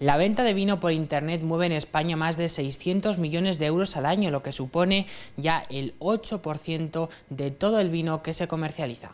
La venta de vino por Internet mueve en España más de 600 millones de euros al año, lo que supone ya el 8% de todo el vino que se comercializa.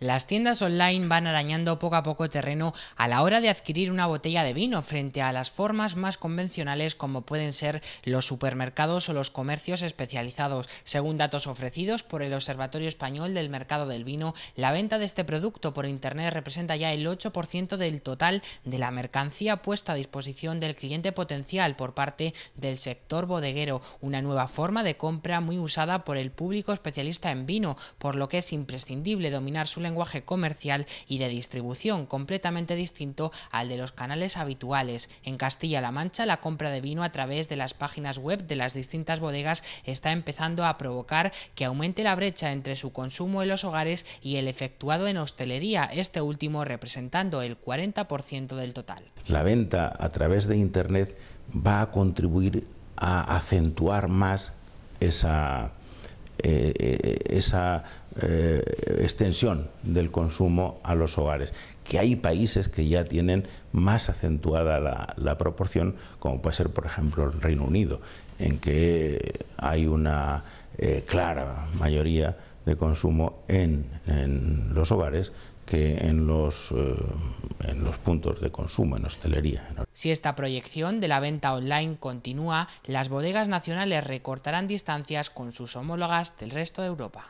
Las tiendas online van arañando poco a poco terreno a la hora de adquirir una botella de vino frente a las formas más convencionales como pueden ser los supermercados o los comercios especializados. Según datos ofrecidos por el Observatorio Español del Mercado del Vino, la venta de este producto por Internet representa ya el 8% del total de la mercancía puesta a disposición del cliente potencial por parte del sector bodeguero, una nueva forma de compra muy usada por el público especialista en vino, por lo que es imprescindible dominar su lenguaje comercial y de distribución, completamente distinto al de los canales habituales. En Castilla-La Mancha, la compra de vino a través de las páginas web de las distintas bodegas está empezando a provocar que aumente la brecha entre su consumo en los hogares y el efectuado en hostelería, este último representando el 40% del total. La venta a través de Internet va a contribuir a acentuar más esa eh, eh, esa eh, extensión del consumo a los hogares, que hay países que ya tienen más acentuada la, proporción, como puede ser, por ejemplo, el Reino Unido, en que hay una clara mayoría de consumo en los hogares que en los, eh, en los puntos de consumo, en hostelería. Si esta proyección de la venta online continúa, las bodegas nacionales recortarán distancias con sus homólogas del resto de Europa.